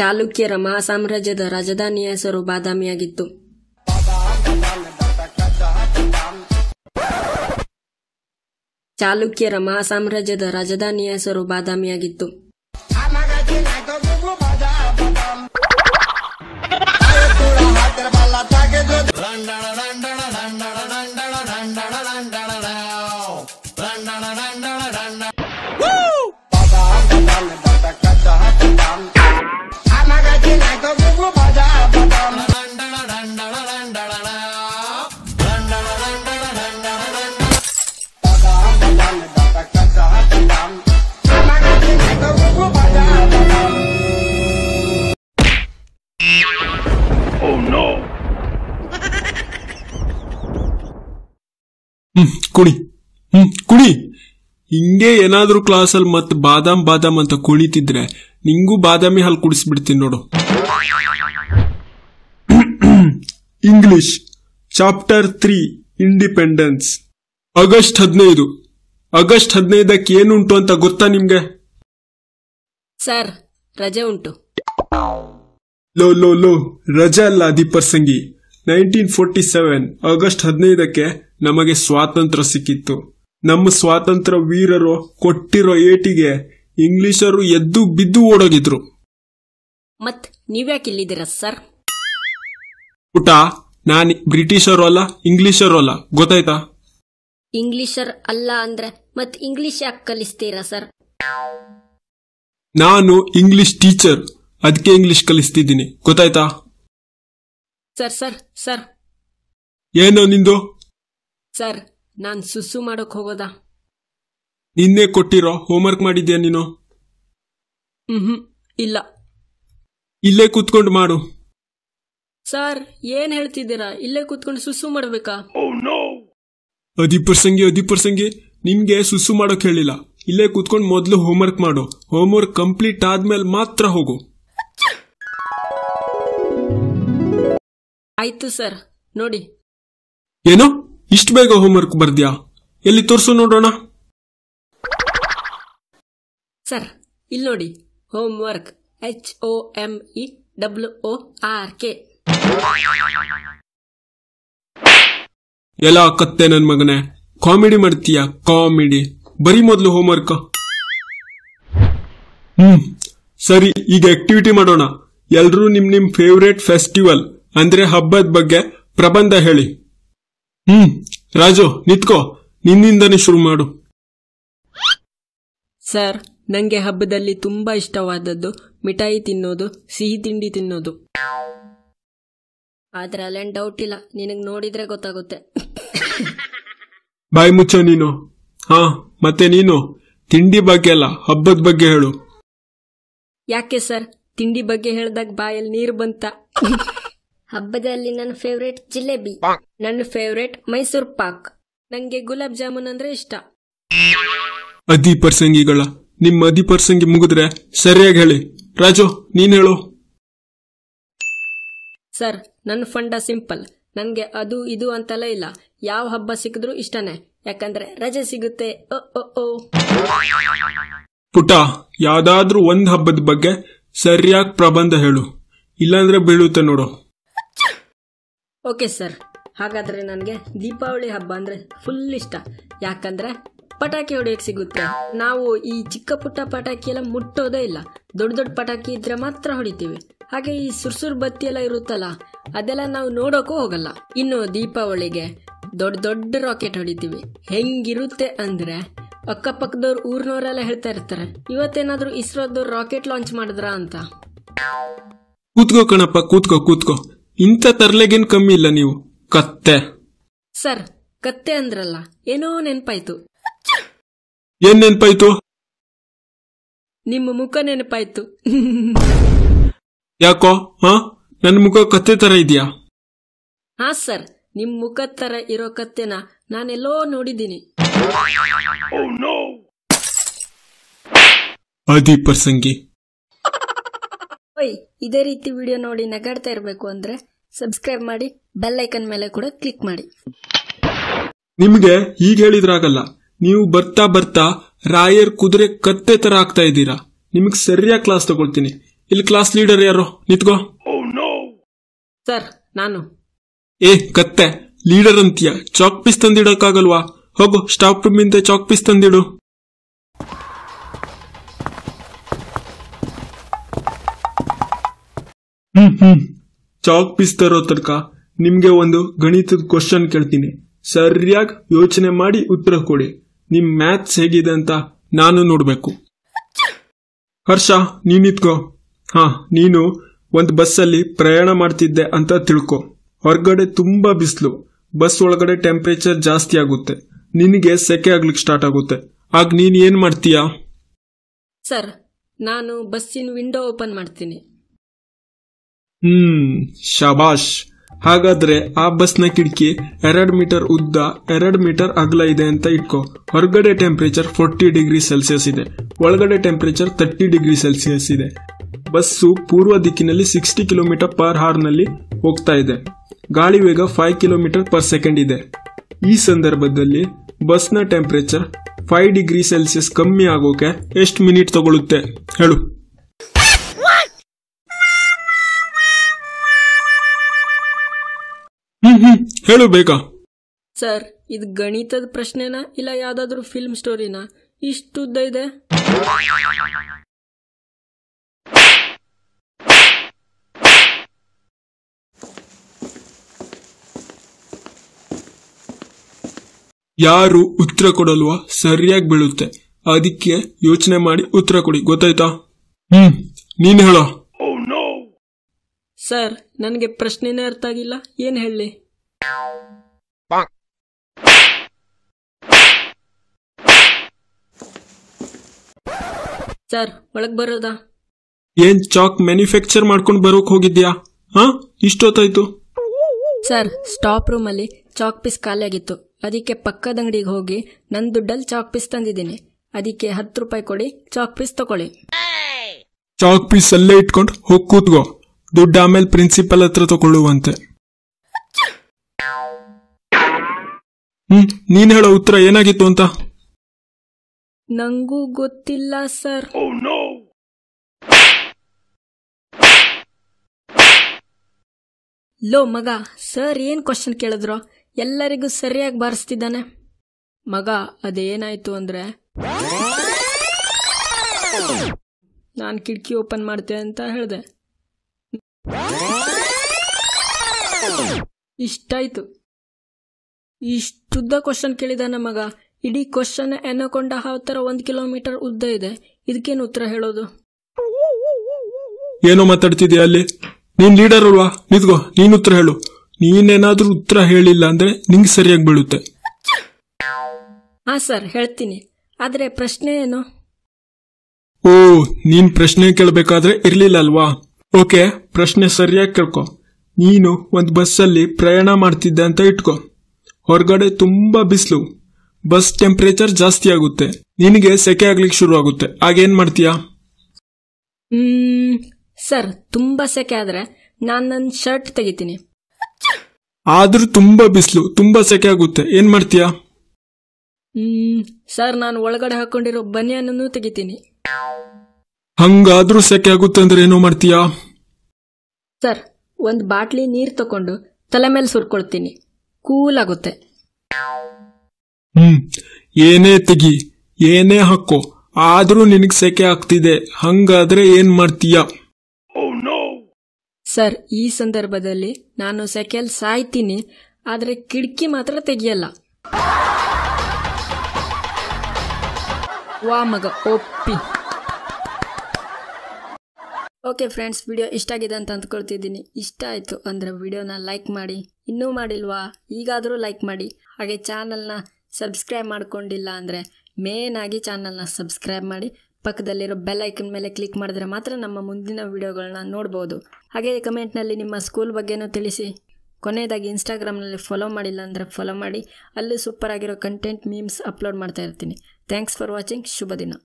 ಚಾಲುಕ್ಯರ ಮಹಾಸಾಮ್ರಾಜ್ಯದ ರಾಜಧಾನಿಯ ಹೆಸರು ಬಾದಾಮಿಯಾಗಿತ್ತು ಚಾಲುಕ್ಯರ ಮಹಾಸಾಮ್ರಾಜ್ಯದ ರಾಜಧಾನಿಯ ಹೆಸರು ಬಾದಾಮಿಯಾಗಿತ್ತು ಹ್ಮ್ ಕುಣಿ ಹ್ಮ್ ಕುಣಿ ಹಿಂಗೆ ಏನಾದ್ರೂ ಅಲ್ಲಿ ಮತ್ತೆ ಬಾದಾಮ್ ಬಾದಾಮ್ ಅಂತ ಕುಣಿತಿದ್ರೆ ನಿಂಗೂ ಬಾದಾಮಿ ಹಾಲು ಕುಡಿಸ್ಬಿಡ್ತೀನಿ ನೋಡು English chapter three independence August ಹದಿನೈದು ಆಗಸ್ಟ್ ಹದಿನೈದಕ್ಕೆ ಏನುಂಟು ಅಂತ ಗೊತ್ತಾ ನಿಮ್ಗೆ ಸರ್ ರಜೆ ಉಂಟು ಲೋ ಲೋ ಲೋ ರಜೆ ಅಲ್ಲ ಸಂಗಿ ನೈನ್ಟೀನ್ ಫೋರ್ಟಿ ಸೆವೆನ್ ಆಗಸ್ಟ್ ಹದಿನೈದಕ್ಕೆ ನಮಗೆ ಸ್ವಾತಂತ್ರ್ಯ ಸಿಕ್ಕಿತ್ತು ನಮ್ಮ ಸ್ವಾತಂತ್ರ್ಯ ವೀರರು ಕೊಟ್ಟಿರೋ ಏಟಿಗೆ ಇಂಗ್ಲಿಷರು ಎದ್ದು ಬಿದ್ದು ಓಡೋಗಿದ್ರು ಮತ್ ನೀವ್ಯಾಕೆ ಸರ್ ಊಟ ನಾನು ಬ್ರಿಟಿಷರು ಅಲ್ಲ ಇಂಗ್ಲಿಷರು ಅಲ್ಲ ಗೊತ್ತಾಯ್ತಾ ಇಂಗ್ಲಿಷರ್ ಅಲ್ಲ ಅಂದ್ರೆ ಮತ್ ಇಂಗ್ಲಿಷ್ ಯಾಕೆ ಕಲಿಸ್ತೀರಾ ಸರ್ ನಾನು ಇಂಗ್ಲಿಷ್ ಟೀಚರ್ ಅದಕ್ಕೆ ಇಂಗ್ಲಿಷ್ ಕಲಿಸ್ತಿದ್ದೀನಿ ಗೊತ್ತಾಯ್ತಾ ಸರ್ ಸರ್ ಸರ್ ಏನು ನಿಂದು ಸರ್ ನಾನು ಸುಸ್ಸು ಮಾಡೋಕ್ ಹೋಗೋದಾ ನಿನ್ನೆ ಕೊಟ್ಟಿರೋ ಹೋಮ್ವರ್ಕ್ ಮಾಡಿದ್ಯಾ ನೀನು ಹ್ಮ್ ಇಲ್ಲ ಇಲ್ಲೇ ಕೂತ್ಕೊಂಡು ಮಾಡು ಸರ್ ಏನ್ ಹೇಳ್ತಿದ್ದೀರಾ ಇಲ್ಲೇ ಕೂತ್ಕೊಂಡು ಸುಸ್ಸು ಮಾಡ್ಬೇಕಾ ಅದಿ ಸಂಗಿ ನಿಮ್ಗೆ ಸುಸ್ಸು ಮಾಡೋಕ್ ಹೇಳಿಲ್ಲ ಇಲ್ಲೇ ಕೂತ್ಕೊಂಡು ಮೊದಲು ಹೋಮ್ವರ್ಕ್ ಮಾಡು ಹೋಮ್ವರ್ಕ್ ಕಂಪ್ಲೀಟ್ ಆದ್ಮೇಲೆ ಮಾತ್ರ ಹೋಗು ಆಯ್ತು ಸರ್ ನೋಡಿ ಏನು ಇಷ್ಟು ಬೇಗ ಹೋಮ್ವರ್ಕ್ ಬರ್ದ್ಯಾ ಎಲ್ಲಿ ತೋರಿಸು ನೋಡೋಣ ಸರ್ ಇಲ್ಲಿ ನೋಡಿ homework H O M E W O R K ಎಲ್ಲ ಕತ್ತೆ ನನ್ ಮಗನೇ ಕಾಮಿಡಿ ಮಾಡ್ತೀಯ ಕಾಮಿಡಿ ಬರೀ ಮೊದಲು ಹೋಮ್ವರ್ಕ್ ಹ್ಮ್ ಸರಿ ಈಗ ಆಕ್ಟಿವಿಟಿ ಮಾಡೋಣ ಎಲ್ರು ನಿಮ್ ನಿಮ್ ಫೇವ್ರೇಟ್ ಫೆಸ್ಟಿವಲ್ ಅಂದ್ರೆ ಹಬ್ಬದ ಬಗ್ಗೆ ಪ್ರಬಂಧ ಹೇಳಿ ಹ್ಮ್ ರಾಜು ನಿತ್ಕೋ ನಿನ್ನಿಂದನೇ ಶುರು ಮಾಡು ಸರ್ ನನಗೆ ಹಬ್ಬದಲ್ಲಿ ತುಂಬಾ ಇಷ್ಟವಾದದ್ದು ಮಿಠಾಯಿ ತಿನ್ನೋದು ಸಿಹಿ ತಿಂಡಿ ತಿನ್ನೋದು ಆದ್ರೆ ಅಲ್ಲೇನ್ ಡೌಟ್ ಇಲ್ಲ ನಿನಗೆ ನೋಡಿದ್ರೆ ಗೊತ್ತಾಗುತ್ತೆ ಬಾಯಿ ಮುಚ್ಚೋ ನೀನು ಹಾ ಮತ್ತೆ ನೀನು ತಿಂಡಿ ಬಗ್ಗೆ ಅಲ್ಲ ಹಬ್ಬದ ಬಗ್ಗೆ ಹೇಳು ಯಾಕೆ ಸರ್ ತಿಂಡಿ ಬಗ್ಗೆ ಹೇಳ್ದಾಗ ಬಾಯಲ್ಲಿ ನೀರು ಬಂತ ಹಬ್ಬದಲ್ಲಿ ನನ್ನ ಫೇವ್ರೇಟ್ ಜಿಲೇಬಿ ನನ್ನ ಫೇವ್ರೇಟ್ ಮೈಸೂರ್ ಪಾಕ್ ನಂಗೆ ಗುಲಾಬ್ ಜಾಮೂನ್ ಅಂದ್ರೆ ಇಷ್ಟ ಅದಿ ಪರ್ಸಂಗಿಗಳ ನಿಮ್ಮ ಅದಿ ಮುಗಿದ್ರೆ ಸರಿಯಾಗಿ ಹೇಳಿ ರಾಜು ನೀನ್ ಹೇಳು ಸರ್ ನನ್ನ ಫಂಡ ಸಿಂಪಲ್ ನನ್ಗೆ ಅದು ಇದು ಅಂತೆಲ್ಲ ಇಲ್ಲ ಯಾವ ಹಬ್ಬ ಸಿಕ್ಕಿದ್ರು ಇಷ್ಟನೇ ಯಾಕಂದ್ರೆ ರಜೆ ಸಿಗುತ್ತೆ ಪುಟ ಯಾವ್ದಾದ್ರೂ ಒಂದ್ ಹಬ್ಬದ ಬಗ್ಗೆ ಸರಿಯಾಗಿ ಪ್ರಬಂಧ ಹೇಳು ಇಲ್ಲಾಂದ್ರೆ ಬೀಳುತ್ತೆ ನೋಡು ಓಕೆ ಸರ್ ಹಾಗಾದರೆ ನನಗೆ ದೀಪಾವಳಿ ಹಬ್ಬ ಅಂದರೆ ಫುಲ್ ಇಷ್ಟ ಯಾಕಂದರೆ ಪಟಾಕಿ ಹೊಡೆಯಕ್ಕೆ ಸಿಗುತ್ತೆ ನಾವು ಈ ಚಿಕ್ಕ ಪುಟ್ಟ ಪಟಾಕಿ ಎಲ್ಲ ಮುಟ್ಟೋದೇ ಇಲ್ಲ ದೊಡ್ಡ ದೊಡ್ಡ ಪಟಾಕಿ ಇದ್ರೆ ಮಾತ್ರ ಹೊಡಿತೀವಿ ಹಾಗೆ ಈ ಸುರ್ಸುರ್ ಬತ್ತಿ ಎಲ್ಲ ಇರುತ್ತಲ್ಲ ಅದೆಲ್ಲ ನಾವು ನೋಡೋಕ್ಕೂ ಹೋಗಲ್ಲ ಇನ್ನು ದೀಪಾವಳಿಗೆ ದೊಡ್ಡ ದೊಡ್ಡ ರಾಕೆಟ್ ಹೊಡಿತೀವಿ ಹೆಂಗಿರುತ್ತೆ ಅಂದರೆ ಅಕ್ಕಪಕ್ಕದವ್ರು ಊರಿನವರೆಲ್ಲ ಹೇಳ್ತಾ ಇರ್ತಾರೆ ಇವತ್ತೇನಾದರೂ ಇಸ್ರೋದವ್ರು ರಾಕೆಟ್ ಲಾಂಚ್ ಮಾಡಿದ್ರಾ ಅಂತ ಕೂತ್ಕೋ ಕಣಪ್ಪ ಕೂತ್ಕೋ ಕೂತ್ಕೋ ಇಂಥ ತರ್ಲೆಗೇನ್ ಕಮ್ಮಿ ಇಲ್ಲ ನೀವು ಕತ್ತೆ ಸರ್ ಕತ್ತೆ ಅಂದ್ರಲ್ಲ ಏನೋ ನೆನಪಾಯ್ತು ಏನ್ ನೆನ್ಪಾಯ್ತು ನಿಮ್ಮ ಮುಖ ನೆನಪಾಯ್ತು ಯಾಕೋ ಹ ನನ್ನ ಮುಖ ಕತ್ತೆ ತರ ಇದೆಯಾ ಹಾ ಸರ್ ನಿಮ್ ಮುಖ ತರ ಇರೋ ಕತ್ತೆನ ನಾನೆಲ್ಲೋ ನೋಡಿದ್ದೀನಿ ಅದಿ ಪ್ರಸಂಗಿ ಓಯ್ ಇದೇ ರೀತಿ ವಿಡಿಯೋ ನೋಡಿ ನಗಾಡ್ತಾ ಇರಬೇಕು ಅಂದ್ರೆ ಸಬ್ಸ್ಕ್ರೈಬ್ ಮಾಡಿ ಬೆಲ್ ಐಕನ್ ಮೇಲೆ ಕೂಡ ಕ್ಲಿಕ್ ಮಾಡಿ ನಿಮಗೆ ಈಗ ಹೇಳಿದ್ರಾಗಲ್ಲ ನೀವು ಬರ್ತಾ ಬರ್ತಾ ರಾಯರ್ ಕುದುರೆ ಕತ್ತೆ ತರ ಆಗ್ತಾ ಇದ್ದೀರಾ ನಿಮಗೆ ಸರಿಯಾಗಿ ಕ್ಲಾಸ್ ತಗೊಳ್ತೀನಿ ಇಲ್ಲಿ ಕ್ಲಾಸ್ ಲೀಡರ್ ಯಾರು ನಿತ್ಕೋ ಸರ್ ನಾನು ಏ ಕತ್ತೆ ಲೀಡರ್ ಅಂತೀಯ ಚಾಕ್ ಪೀಸ್ ತಂದಿಡಕ್ಕಾಗಲ್ವಾ ಹೋಗು ಸ್ಟಾಫ್ ರೂಮಿಂದ ಚಾಕ್ ಪೀಸ್ ತಂದಿಡು ಹ್ಮ್ ಚಾಕ್ ಪೀಸ್ ತರೋ ತನಕ ನಿಮ್ಗೆ ಒಂದು ಗಣಿತದ ಕ್ವಶನ್ ಕೇಳ್ತೀನಿ ಸರಿಯಾಗಿ ಯೋಚನೆ ಮಾಡಿ ಉತ್ತರ ಕೊಡಿ ನಿಮ್ ಮ್ಯಾಥ್ಸ್ ಹೇಗಿದೆ ಅಂತ ನಾನು ನೋಡ್ಬೇಕು ಹರ್ಷ ನೀನಿತ್ಕೋ ಹಾ ನೀನು ಒಂದು ಬಸ್ಸಲ್ಲಿ ಪ್ರಯಾಣ ಮಾಡ್ತಿದ್ದೆ ಅಂತ ತಿಳ್ಕೊ ಹೊರಗಡೆ ತುಂಬಾ ಬಿಸಿಲು ಬಸ್ ಒಳಗಡೆ ಟೆಂಪರೇಚರ್ ಜಾಸ್ತಿ ಆಗುತ್ತೆ ನಿನಗೆ ಸೆಕೆ ಆಗ್ಲಿಕ್ಕೆ ಸ್ಟಾರ್ಟ್ ಆಗುತ್ತೆ ಆಗ ನೀನ್ ಏನ್ ಮಾಡ್ತೀಯಾ ಸರ್ ನಾನು ಬಸ್ಸಿನ ವಿಂಡೋ ಓಪನ್ ಮಾಡ್ತೀನಿ ಹ್ಮ್ ಶಬಾಷ್ ಹಾಗಾದ್ರೆ ಆ ಬಸ್ನ ಕಿಟಕಿ ಎರಡು ಮೀಟರ್ ಉದ್ದ ಎರಡು ಮೀಟರ್ ಅಗಲ ಇದೆ ಅಂತ ಇಟ್ಕೋ ಹೊರಗಡೆ ಟೆಂಪರೇಚರ್ ಫೋರ್ಟಿ ಡಿಗ್ರಿ ಸೆಲ್ಸಿಯಸ್ ಇದೆ ಒಳಗಡೆ ಟೆಂಪರೇಚರ್ ತರ್ಟಿ ಡಿಗ್ರಿ ಸೆಲ್ಸಿಯಸ್ ಇದೆ ಬಸ್ಸು ಪೂರ್ವ ದಿಕ್ಕಿನಲ್ಲಿ ಸಿಕ್ಸ್ಟಿ ಕಿಲೋಮೀಟರ್ ಪರ್ ಹಾರ್ನಲ್ಲಿ ಹೋಗ್ತಾ ಇದೆ ಗಾಳಿ ವೇಗ ಫೈವ್ ಕಿಲೋಮೀಟರ್ ಪರ್ ಸೆಕೆಂಡ್ ಇದೆ ಈ ಸಂದರ್ಭದಲ್ಲಿ ಬಸ್ನ ಟೆಂಪರೇಚರ್ ಫೈವ್ ಡಿಗ್ರಿ ಸೆಲ್ಸಿಯಸ್ ಕಮ್ಮಿ ಆಗೋಕೆ ಎಷ್ಟು ಮಿನಿಟ್ ತಗೊಳುತ್ತೆ ಹೇಳು ಹೇಳು ಬೇಕಾ ಸರ್ ಇದು ಗಣಿತದ ಪ್ರಶ್ನೆನಾ ಇಲ್ಲ ಯಾವ್ದಾದ್ರು ಫಿಲ್ಮ್ ಸ್ಟೋರಿನಾ ಉದ್ದ ಇದೆ ಯಾರು ಉತ್ತರ ಕೊಡಲ್ವ ಸರಿಯಾಗಿ ಬೀಳುತ್ತೆ ಅದಕ್ಕೆ ಯೋಚನೆ ಮಾಡಿ ಉತ್ತರ ಕೊಡಿ ಗೊತ್ತಾಯ್ತಾ ಹ್ಮ್ ನೀನ್ ಹೇಳೋ oh, ಸರ್ ನನಗೆ ಪ್ರಶ್ನೆನೇ ಅರ್ಥ ಆಗಿಲ್ಲ ಏನ್ ಹೇಳಿ ಸರ್ ಒಳಗ್ ಬರೋದಾ ಏನ್ ಚಾಕ್ ಮ್ಯಾನುಫ್ಯಾಕ್ಚರ್ ಮಾಡ್ಕೊಂಡು ಬರೋಕ್ ಹೋಗಿದ್ಯಾ ಹಾ ಇಷ್ಟೊತ್ತಾಯ್ತು ಸರ್ ಸ್ಟಾಪ್ ರೂಮ್ ಅಲ್ಲಿ ಚಾಕ್ ಪೀಸ್ ಖಾಲಿಯಾಗಿತ್ತು ಅದಕ್ಕೆ ಪಕ್ಕದ ಅಂಗಡಿಗೆ ಹೋಗಿ ನನ್ ದುಡ್ಡಲ್ಲಿ ಚಾಕ್ ಪೀಸ್ ತಂದಿದ್ದೀನಿ ಅದಕ್ಕೆ ಹತ್ತು ರೂಪಾಯಿ ಕೊಡಿ ಚಾಕ್ ಪೀಸ್ ತಗೊಳ್ಳಿ ಚಾಕ್ ಪೀಸ್ ಅಲ್ಲೇ ಇಟ್ಕೊಂಡು ಹೋಗಿ ಕೂತ್ಕೋ ದುಡ್ಡು ಆಮೇಲೆ ಪ್ರಿನ್ಸಿಪಲ್ ಹತ್ರ ತಗೊಳ್ಳುವಂತೆ ಹ್ಮ್ ನೀನ್ ಹೇಳೋ ಉತ್ತರ ಏನಾಗಿತ್ತು ಅಂತ ನಂಗೂ ಗೊತ್ತಿಲ್ಲ ಸರ್ oh, ಲೋ ಮಗ ಸರ್ ಏನ್ ಕ್ವಶನ್ ಕೇಳಿದ್ರು ಎಲ್ಲರಿಗೂ ಸರಿಯಾಗಿ ಬಾರಿಸ್ತಿದ್ದಾನೆ ಮಗ ಅದೇನಾಯ್ತು ಅಂದ್ರೆ ನಾನು ಕಿಟಕಿ ಓಪನ್ ಮಾಡ್ತೆ ಅಂತ ಹೇಳಿದೆ ಇಷ್ಟಾಯ್ತು ಇಷ್ಟುದ್ದ ಕ್ವಶನ್ ಕೇಳಿದ ನಮಗ ಇಡೀ ಕ್ವಶನ್ ಎನ್ನಕೊಂಡ ಹಾವ ಒಂದ್ ಕಿಲೋಮೀಟರ್ ಉದ್ದ ಇದೆ ಇದಕ್ಕೇನು ಉತ್ತರ ಹೇಳೋದು ಏನೋ ಮಾತಾಡ್ತಿದ್ಯಾ ಅಲ್ಲಿ ನೀನ್ ಲೀಡರ್ ಅಲ್ವಾ ನಿದ್ಗೋ ನೀನ್ ಉತ್ತರ ಹೇಳು ನೀನೇನಾದ್ರೂ ಉತ್ತರ ಹೇಳಿಲ್ಲ ಅಂದ್ರೆ ನಿಂಗೆ ಸರಿಯಾಗಿ ಬೀಳುತ್ತೆ ಹಾ ಸರ್ ಹೇಳ್ತೀನಿ ಆದ್ರೆ ಪ್ರಶ್ನೆ ಏನು ಓ ನೀನ್ ಪ್ರಶ್ನೆ ಕೇಳಬೇಕಾದ್ರೆ ಇರ್ಲಿಲ್ಲ ಅಲ್ವಾ ಓಕೆ ಪ್ರಶ್ನೆ ಸರಿಯಾಗಿ ಕೇಳ್ಕೊ ನೀನು ಒಂದ್ ಬಸ್ಸಲ್ಲಿ ಪ್ರಯಾಣ ಮಾಡ್ತಿದ್ದೆ ಅಂತ ಇಟ್ಕೋ ಹೊರಗಡೆ ತುಂಬಾ ಬಿಸಿಲು ಬಸ್ ಟೆಂಪರೇಚರ್ ಜಾಸ್ತಿ ಆಗುತ್ತೆ ನಿನಗೆ ಸೆಕೆ ಆಗ್ಲಿಕ್ಕೆ ಶುರು ಆಗುತ್ತೆ ಆಗೇನ್ ಮಾಡ್ತೀಯಾ ಸರ್ ತುಂಬಾ ಸೆಕೆ ಆದ್ರೆ ನಾನ್ ನನ್ನ ಶರ್ಟ್ ತೆಗಿತೀನಿ ಆದ್ರೂ ತುಂಬಾ ಬಿಸಿಲು ತುಂಬಾ ಸೆಕೆ ಆಗುತ್ತೆ ಏನ್ ಮಾಡ್ತೀಯಾ ಸರ್ ನಾನು ಒಳಗಡೆ ಹಾಕೊಂಡಿರೋ ಬನಿಯನನ್ನು ತೆಗಿತೀನಿ ಹಂಗಾದ್ರೂ ಸೆಕೆ ಆಗುತ್ತೆ ಅಂದ್ರೆ ಏನೋ ಮಾಡ್ತೀಯಾ ಸರ್ ಒಂದು ಬಾಟ್ಲಿ ನೀರ್ ತಕೊಂಡು ತಲೆ ಮೇಲೆ ಸುರ್ಕೊಳ್ತೀನಿ ಕೂಲ್ ಆಗುತ್ತೆ ಹ್ಮ್ ಏನೇ ತೆಗಿ ಏನೇ ಹಾಕೋ ಆದ್ರೂ ನಿನಗ್ ಸೆಕೆ ಆಗ್ತಿದೆ ಹಂಗಾದ್ರೆ ಏನ್ ಮಾಡ್ತೀಯ oh ಸರ್ ಈ ಸಂದರ್ಭದಲ್ಲಿ ನಾನು ಸೆಕೆಲ್ ಸಾಯ್ತೀನಿ ಆದ್ರೆ ಕಿಡ್ಕಿ ಮಾತ್ರ ತೆಗಿಯಲ್ಲ ವಾ ಮಗ ಒಪ್ಪಿ ಓಕೆ ಫ್ರೆಂಡ್ಸ್ ವಿಡಿಯೋ ಇಷ್ಟ ಆಗಿದೆ ಅಂತ ಅಂದ್ಕೊಳ್ತಿದ್ದೀನಿ ಇಷ್ಟ ಆಯಿತು ಅಂದರೆ ವಿಡಿಯೋನ ಲೈಕ್ ಮಾಡಿ ಇನ್ನೂ ಮಾಡಿಲ್ವಾ ಈಗಾದರೂ ಲೈಕ್ ಮಾಡಿ ಹಾಗೆ ಚಾನಲ್ನ ಸಬ್ಸ್ಕ್ರೈಬ್ ಮಾಡಿಕೊಂಡಿಲ್ಲ ಅಂದರೆ ಮೇನ್ ಆಗಿ ಚಾನಲ್ನ ಸಬ್ಸ್ಕ್ರೈಬ್ ಮಾಡಿ ಪಕ್ಕದಲ್ಲಿರೋ ಬೆಲ್ ಐಕನ್ ಮೇಲೆ ಕ್ಲಿಕ್ ಮಾಡಿದ್ರೆ ಮಾತ್ರ ನಮ್ಮ ಮುಂದಿನ ವಿಡಿಯೋಗಳನ್ನ ನೋಡ್ಬೋದು ಹಾಗೆ ಕಮೆಂಟ್ನಲ್ಲಿ ನಿಮ್ಮ ಸ್ಕೂಲ್ ಬಗ್ಗೆನೂ ತಿಳಿಸಿ ಕೊನೆಯದಾಗಿ ಇನ್ಸ್ಟಾಗ್ರಾಮ್ನಲ್ಲಿ ಫಾಲೋ ಮಾಡಿಲ್ಲ ಅಂದರೆ ಫಾಲೋ ಮಾಡಿ ಅಲ್ಲಿ ಸೂಪರ್ ಆಗಿರೋ ಕಂಟೆಂಟ್ ಮೀಮ್ಸ್ ಅಪ್ಲೋಡ್ ಮಾಡ್ತಾ ಇರ್ತೀನಿ ಥ್ಯಾಂಕ್ಸ್ ಫಾರ್ ವಾಚಿಂಗ್ ಶುಭ ದಿನ